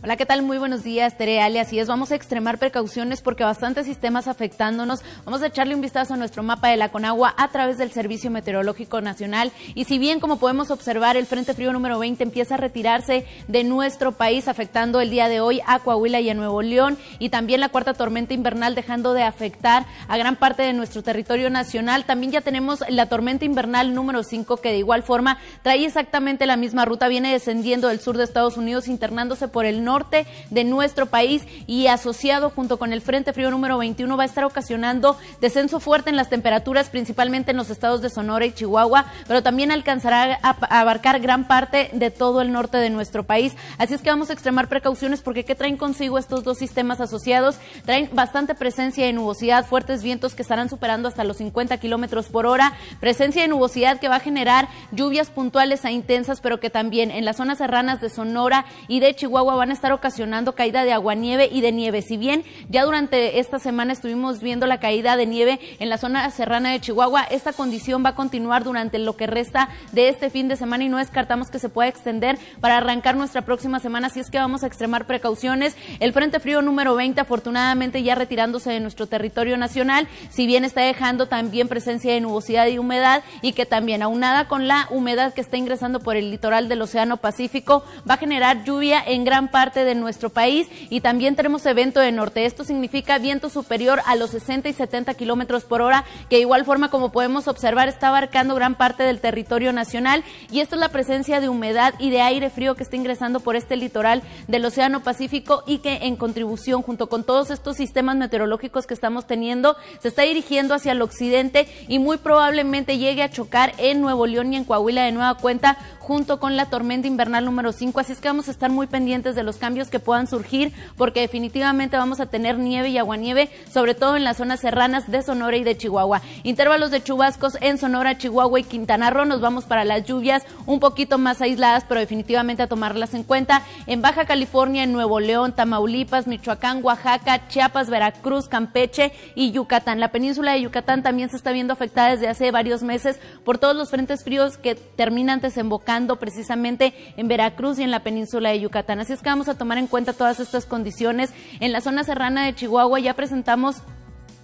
Hola, ¿qué tal? Muy buenos días, Tere Ale. Así es, vamos a extremar precauciones porque bastantes sistemas afectándonos. Vamos a echarle un vistazo a nuestro mapa de la Conagua a través del Servicio Meteorológico Nacional. Y si bien, como podemos observar, el Frente Frío número 20 empieza a retirarse de nuestro país, afectando el día de hoy a Coahuila y a Nuevo León, y también la cuarta tormenta invernal dejando de afectar a gran parte de nuestro territorio nacional. También ya tenemos la tormenta invernal número 5 que de igual forma trae exactamente la misma ruta, viene descendiendo del sur de Estados Unidos, internándose por el norte de nuestro país y asociado junto con el Frente Frío número 21 va a estar ocasionando descenso fuerte en las temperaturas, principalmente en los estados de Sonora y Chihuahua, pero también alcanzará a abarcar gran parte de todo el norte de nuestro país. Así es que vamos a extremar precauciones porque ¿qué traen consigo estos dos sistemas asociados? Traen bastante presencia de nubosidad, fuertes vientos que estarán superando hasta los 50 kilómetros por hora, presencia de nubosidad que va a generar lluvias puntuales a e intensas, pero que también en las zonas serranas de Sonora y de Chihuahua van a estar ocasionando caída de agua nieve y de nieve. Si bien ya durante esta semana estuvimos viendo la caída de nieve en la zona serrana de Chihuahua, esta condición va a continuar durante lo que resta de este fin de semana y no descartamos que se pueda extender para arrancar nuestra próxima semana, así es que vamos a extremar precauciones. El Frente Frío número 20 afortunadamente ya retirándose de nuestro territorio nacional, si bien está dejando también presencia de nubosidad y humedad y que también aunada con la humedad que está ingresando por el litoral del Océano Pacífico va a generar lluvia en gran parte de nuestro país y también tenemos evento de norte. Esto significa viento superior a los 60 y 70 kilómetros por hora, que igual forma, como podemos observar, está abarcando gran parte del territorio nacional. Y esta es la presencia de humedad y de aire frío que está ingresando por este litoral del Océano Pacífico y que en contribución, junto con todos estos sistemas meteorológicos que estamos teniendo, se está dirigiendo hacia el occidente y muy probablemente llegue a chocar en Nuevo León y en Coahuila de nueva cuenta junto con la tormenta invernal número 5. Así es que vamos a estar muy pendientes de los cambios que puedan surgir, porque definitivamente vamos a tener nieve y aguanieve, sobre todo en las zonas serranas de Sonora y de Chihuahua. Intervalos de chubascos en Sonora, Chihuahua y Quintana Roo. Nos vamos para las lluvias un poquito más aisladas, pero definitivamente a tomarlas en cuenta. En Baja California, en Nuevo León, Tamaulipas, Michoacán, Oaxaca, Chiapas, Veracruz, Campeche y Yucatán. La península de Yucatán también se está viendo afectada desde hace varios meses por todos los frentes fríos que terminan desembocando precisamente en Veracruz y en la península de Yucatán. Así es que vamos a tomar en cuenta todas estas condiciones. En la zona serrana de Chihuahua ya presentamos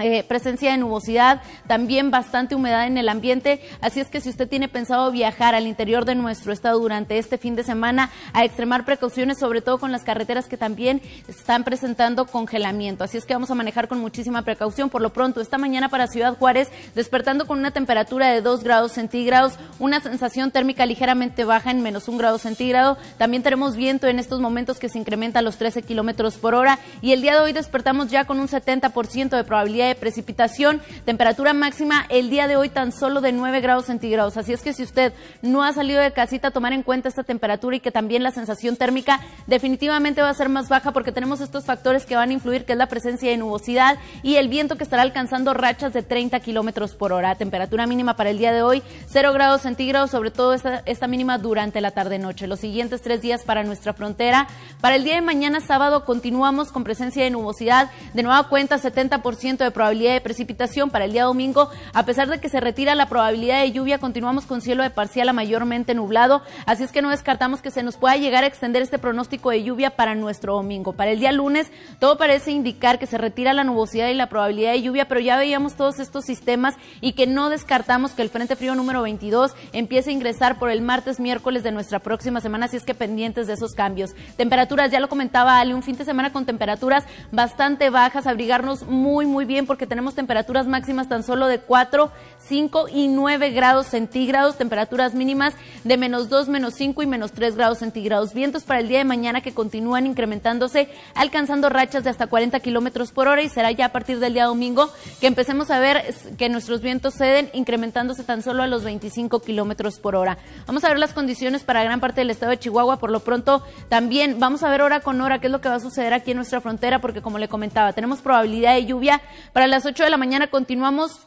eh, presencia de nubosidad, también bastante humedad en el ambiente, así es que si usted tiene pensado viajar al interior de nuestro estado durante este fin de semana, a extremar precauciones, sobre todo con las carreteras que también están presentando congelamiento, así es que vamos a manejar con muchísima precaución por lo pronto esta mañana para Ciudad Juárez, despertando con una temperatura de 2 grados centígrados, una sensación térmica ligeramente baja en menos 1 grado centígrado, también tenemos viento en estos momentos que se incrementa a los 13 kilómetros por hora y el día de hoy despertamos ya con un 70% de probabilidad de precipitación. Temperatura máxima el día de hoy tan solo de 9 grados centígrados. Así es que si usted no ha salido de casita, tomar en cuenta esta temperatura y que también la sensación térmica definitivamente va a ser más baja porque tenemos estos factores que van a influir, que es la presencia de nubosidad y el viento que estará alcanzando rachas de 30 kilómetros por hora. Temperatura mínima para el día de hoy, 0 grados centígrados, sobre todo esta, esta mínima durante la tarde-noche. Los siguientes tres días para nuestra frontera. Para el día de mañana, sábado, continuamos con presencia de nubosidad. De nueva cuenta, 70% de probabilidad de precipitación para el día domingo. A pesar de que se retira la probabilidad de lluvia, continuamos con cielo de parcial a mayormente nublado. Así es que no descartamos que se nos pueda llegar a extender este pronóstico de lluvia para nuestro domingo. Para el día lunes, todo parece indicar que se retira la nubosidad y la probabilidad de lluvia, pero ya veíamos todos estos sistemas y que no descartamos que el Frente Frío número 22 empiece a ingresar por el martes, miércoles de nuestra próxima semana. Así es que pendientes de esos cambios. Temperaturas, ya lo comentaba Ale, un fin de semana con temperaturas bastante bajas, abrigarnos muy, muy bien porque tenemos temperaturas máximas tan solo de 4, 5 y 9 grados centígrados, temperaturas mínimas de menos 2, menos 5 y menos 3 grados centígrados. Vientos para el día de mañana que continúan incrementándose, alcanzando rachas de hasta 40 kilómetros por hora y será ya a partir del día domingo que empecemos a ver que nuestros vientos ceden, incrementándose tan solo a los 25 kilómetros por hora. Vamos a ver las condiciones para gran parte del estado de Chihuahua. Por lo pronto, también vamos a ver hora con hora qué es lo que va a suceder aquí en nuestra frontera, porque como le comentaba, tenemos probabilidad de lluvia para las 8 de la mañana continuamos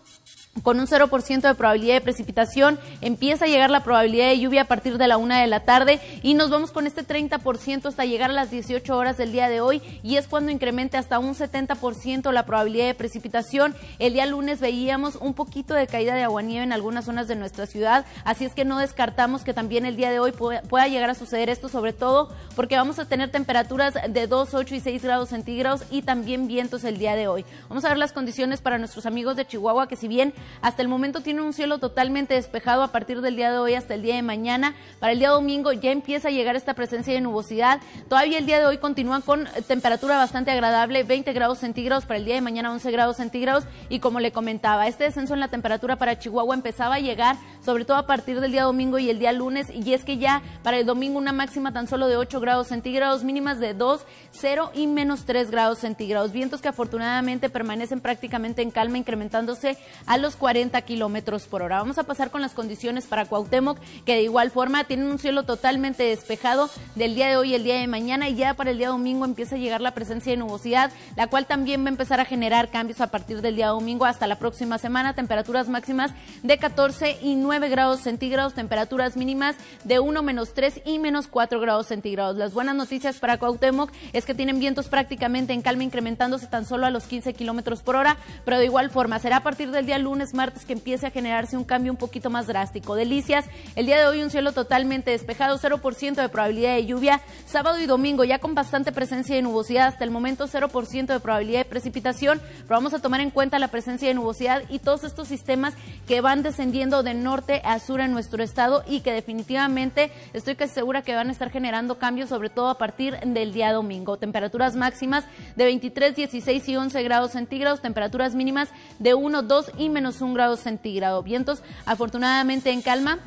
con un 0% de probabilidad de precipitación. Empieza a llegar la probabilidad de lluvia a partir de la 1 de la tarde y nos vamos con este 30% hasta llegar a las 18 horas del día de hoy y es cuando incrementa hasta un 70% la probabilidad de precipitación. El día lunes veíamos un poquito de caída de aguanieve en algunas zonas de nuestra ciudad, así es que no descartamos que también el día de hoy pueda llegar a suceder esto, sobre todo porque vamos a tener temperaturas de 2, 8 y 6 grados centígrados y también vientos el día de hoy. Vamos a ver las condiciones para nuestros amigos de Chihuahua que si bien hasta el momento tiene un cielo totalmente despejado a partir del día de hoy hasta el día de mañana. Para el día domingo ya empieza a llegar esta presencia de nubosidad. Todavía el día de hoy continúa con eh, temperatura bastante agradable, 20 grados centígrados, para el día de mañana 11 grados centígrados. Y como le comentaba, este descenso en la temperatura para Chihuahua empezaba a llegar sobre todo a partir del día domingo y el día lunes. Y es que ya para el domingo una máxima tan solo de 8 grados centígrados, mínimas de 2, 0 y menos 3 grados centígrados. Vientos que afortunadamente permanecen prácticamente en calma, incrementándose a los 40 kilómetros por hora. Vamos a pasar con las condiciones para Cuauhtémoc, que de igual forma tienen un cielo totalmente despejado del día de hoy, y el día de mañana, y ya para el día domingo empieza a llegar la presencia de nubosidad, la cual también va a empezar a generar cambios a partir del día domingo hasta la próxima semana. Temperaturas máximas de 14 y 9 9 grados centígrados, temperaturas mínimas de 1 menos 3 y menos 4 grados centígrados. Las buenas noticias para Cuauhtémoc es que tienen vientos prácticamente en calma, incrementándose tan solo a los 15 kilómetros por hora, pero de igual forma será a partir del día lunes, martes que empiece a generarse un cambio un poquito más drástico. Delicias, el día de hoy un cielo totalmente despejado, 0% de probabilidad de lluvia. Sábado y domingo ya con bastante presencia de nubosidad, hasta el momento 0% de probabilidad de precipitación, pero vamos a tomar en cuenta la presencia de nubosidad y todos estos sistemas que van descendiendo de norte norte a sur en nuestro estado y que definitivamente estoy que segura que van a estar generando cambios, sobre todo a partir del día domingo. Temperaturas máximas de 23, 16 y 11 grados centígrados, temperaturas mínimas de 1, 2 y menos 1 grado centígrado. Vientos afortunadamente en calma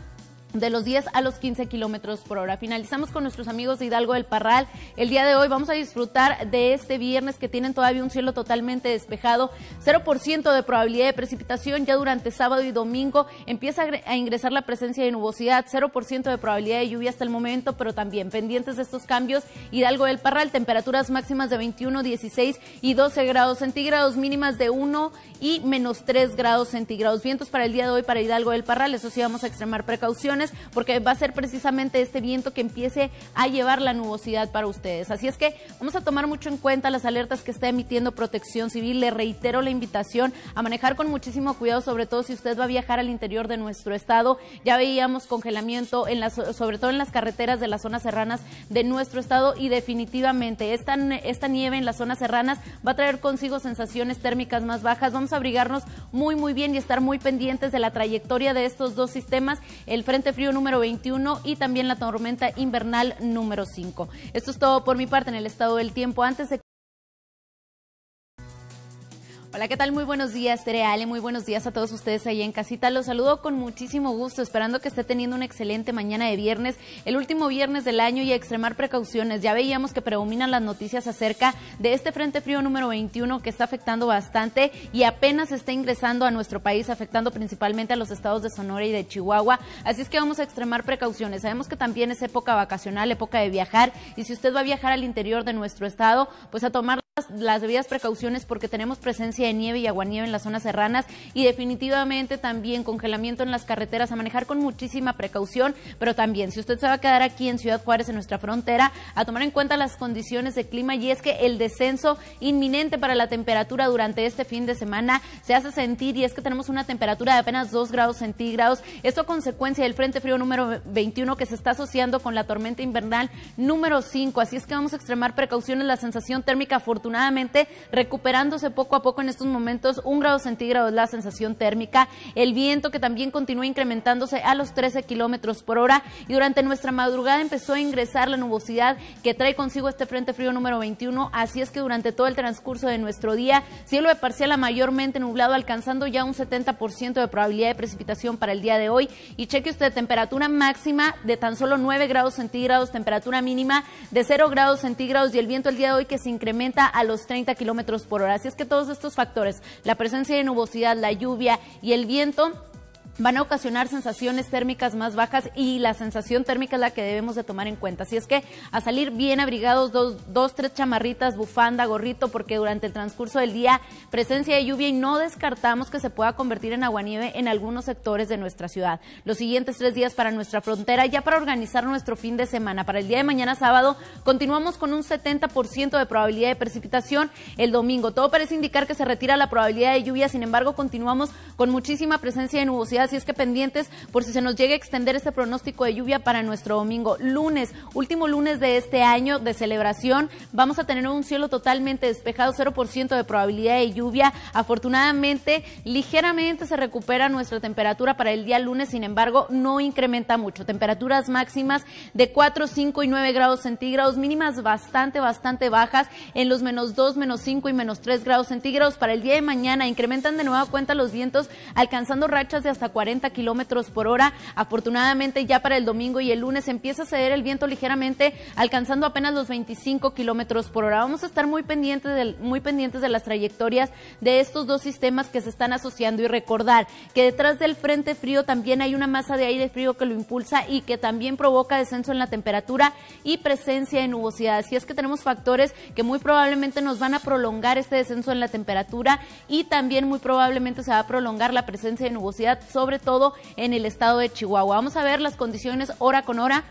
de los 10 a los 15 kilómetros por hora. Finalizamos con nuestros amigos de Hidalgo del Parral. El día de hoy vamos a disfrutar de este viernes que tienen todavía un cielo totalmente despejado, 0% de probabilidad de precipitación. Ya durante sábado y domingo empieza a ingresar la presencia de nubosidad, 0% de probabilidad de lluvia hasta el momento, pero también pendientes de estos cambios. Hidalgo del Parral, temperaturas máximas de 21, 16 y 12 grados centígrados, mínimas de 1 y menos 3 grados centígrados. Vientos para el día de hoy para Hidalgo del Parral, eso sí vamos a extremar precauciones porque va a ser precisamente este viento que empiece a llevar la nubosidad para ustedes. Así es que vamos a tomar mucho en cuenta las alertas que está emitiendo Protección Civil. Le reitero la invitación a manejar con muchísimo cuidado, sobre todo si usted va a viajar al interior de nuestro estado. Ya veíamos congelamiento, en las, sobre todo en las carreteras de las zonas serranas de nuestro estado y definitivamente esta, esta nieve en las zonas serranas va a traer consigo sensaciones térmicas más bajas. Vamos a abrigarnos muy, muy bien y estar muy pendientes de la trayectoria de estos dos sistemas. El Frente frío número 21 y también la tormenta invernal número 5. Esto es todo por mi parte en el estado del tiempo. Antes de Hola, ¿qué tal? Muy buenos días, Tereale. Muy buenos días a todos ustedes ahí en casita. Los saludo con muchísimo gusto, esperando que esté teniendo una excelente mañana de viernes, el último viernes del año y a extremar precauciones. Ya veíamos que predominan las noticias acerca de este Frente Frío número 21 que está afectando bastante y apenas está ingresando a nuestro país, afectando principalmente a los estados de Sonora y de Chihuahua. Así es que vamos a extremar precauciones. Sabemos que también es época vacacional, época de viajar y si usted va a viajar al interior de nuestro estado, pues a tomar las, debidas precauciones porque tenemos presencia de nieve y aguanieve en las zonas serranas y definitivamente también congelamiento en las carreteras a manejar con muchísima precaución, pero también si usted se va a quedar aquí en Ciudad Juárez, en nuestra frontera, a tomar en cuenta las condiciones de clima y es que el descenso inminente para la temperatura durante este fin de semana se hace sentir y es que tenemos una temperatura de apenas 2 grados centígrados. Esto a consecuencia del Frente Frío número 21 que se está asociando con la tormenta invernal número 5. Así es que vamos a extremar precauciones. La sensación térmica afortunadamente afortunadamente recuperándose poco a poco en estos momentos. Un grado centígrado es la sensación térmica. El viento que también continúa incrementándose a los 13 kilómetros por hora. Y durante nuestra madrugada empezó a ingresar la nubosidad que trae consigo este frente frío número 21. Así es que durante todo el transcurso de nuestro día, cielo de parcial a mayormente nublado, alcanzando ya un 70% de probabilidad de precipitación para el día de hoy. Y cheque usted temperatura máxima de tan solo 9 grados centígrados, temperatura mínima de 0 grados centígrados y el viento el día de hoy que se incrementa a los 30 kilómetros por hora. Así es que todos estos factores, la presencia de nubosidad, la lluvia y el viento, van a ocasionar sensaciones térmicas más bajas y la sensación térmica es la que debemos de tomar en cuenta. Así es que a salir bien abrigados, dos, dos, tres chamarritas, bufanda, gorrito, porque durante el transcurso del día presencia de lluvia y no descartamos que se pueda convertir en aguanieve en algunos sectores de nuestra ciudad. Los siguientes tres días para nuestra frontera, ya para organizar nuestro fin de semana. Para el día de mañana sábado continuamos con un 70% de probabilidad de precipitación el domingo. Todo parece indicar que se retira la probabilidad de lluvia, sin embargo continuamos con muchísima presencia de nubosidad así es que pendientes por si se nos llega a extender este pronóstico de lluvia para nuestro domingo. Lunes, último lunes de este año de celebración, vamos a tener un cielo totalmente despejado, 0% de probabilidad de lluvia. Afortunadamente, ligeramente se recupera nuestra temperatura para el día lunes, sin embargo, no incrementa mucho. Temperaturas máximas de 4, 5 y 9 grados centígrados, mínimas bastante, bastante bajas en los menos 2, menos 5 y menos 3 grados centígrados. Para el día de mañana incrementan de nueva cuenta los vientos, alcanzando rachas de hasta 40 kilómetros por hora. Afortunadamente, ya para el domingo y el lunes empieza a ceder el viento ligeramente, alcanzando apenas los 25 kilómetros por hora. Vamos a estar muy pendientes, de, muy pendientes de las trayectorias de estos dos sistemas que se están asociando y recordar que detrás del frente frío también hay una masa de aire frío que lo impulsa y que también provoca descenso en la temperatura y presencia de nubosidad. Así es que tenemos factores que muy probablemente nos van a prolongar este descenso en la temperatura y también muy probablemente se va a prolongar la presencia de nubosidad sobre todo en el estado de Chihuahua. Vamos a ver las condiciones hora con hora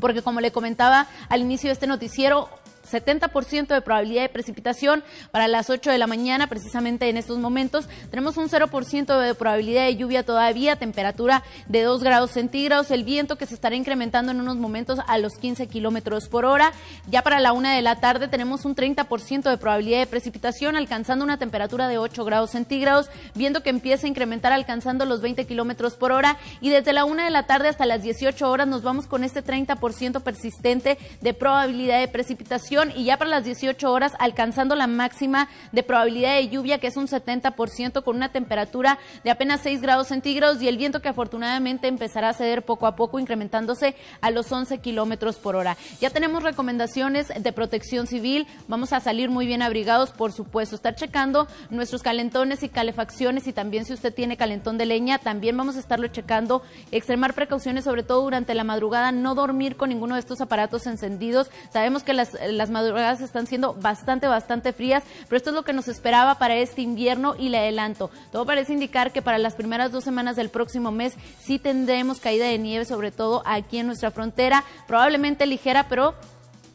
porque como le comentaba al inicio de este noticiero, 70% de probabilidad de precipitación para las 8 de la mañana, precisamente en estos momentos. Tenemos un 0% de probabilidad de lluvia todavía, temperatura de 2 grados centígrados, el viento que se estará incrementando en unos momentos a los 15 kilómetros por hora. Ya para la 1 de la tarde tenemos un 30% de probabilidad de precipitación, alcanzando una temperatura de 8 grados centígrados, viendo que empieza a incrementar alcanzando los 20 kilómetros por hora. Y desde la 1 de la tarde hasta las 18 horas nos vamos con este 30% persistente de probabilidad de precipitación y ya para las 18 horas alcanzando la máxima de probabilidad de lluvia que es un 70% con una temperatura de apenas 6 grados centígrados y el viento que afortunadamente empezará a ceder poco a poco incrementándose a los 11 kilómetros por hora. Ya tenemos recomendaciones de protección civil, vamos a salir muy bien abrigados por supuesto, estar checando nuestros calentones y calefacciones y también si usted tiene calentón de leña también vamos a estarlo checando, extremar precauciones sobre todo durante la madrugada, no dormir con ninguno de estos aparatos encendidos, sabemos que las las madrugadas están siendo bastante, bastante frías, pero esto es lo que nos esperaba para este invierno y le adelanto. Todo parece indicar que para las primeras dos semanas del próximo mes sí tendremos caída de nieve, sobre todo aquí en nuestra frontera, probablemente ligera, pero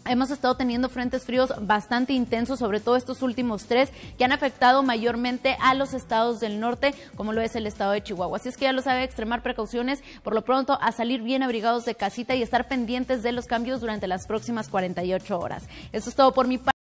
hemos estado teniendo frentes fríos bastante intensos, sobre todo estos últimos tres, que han afectado mayormente a los estados del norte, como lo es el estado de Chihuahua. Así es que ya lo sabe, extremar precauciones, por lo pronto a salir bien abrigados de casita y estar pendientes de los cambios durante las próximas 48 horas. Eso es todo por mi parte.